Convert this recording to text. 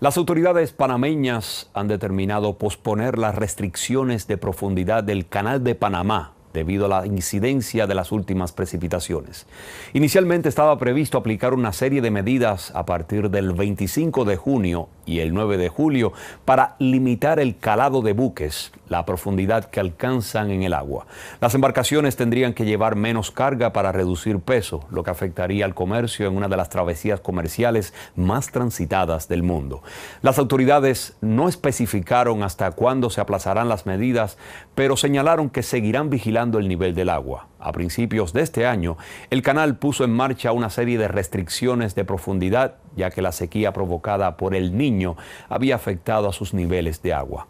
Las autoridades panameñas han determinado posponer las restricciones de profundidad del Canal de Panamá debido a la incidencia de las últimas precipitaciones. Inicialmente estaba previsto aplicar una serie de medidas a partir del 25 de junio y el 9 de julio para limitar el calado de buques, la profundidad que alcanzan en el agua. Las embarcaciones tendrían que llevar menos carga para reducir peso, lo que afectaría al comercio en una de las travesías comerciales más transitadas del mundo. Las autoridades no especificaron hasta cuándo se aplazarán las medidas, pero señalaron que seguirán vigilando el nivel del agua a principios de este año, el canal puso en marcha una serie de restricciones de profundidad, ya que la sequía provocada por el niño había afectado a sus niveles de agua.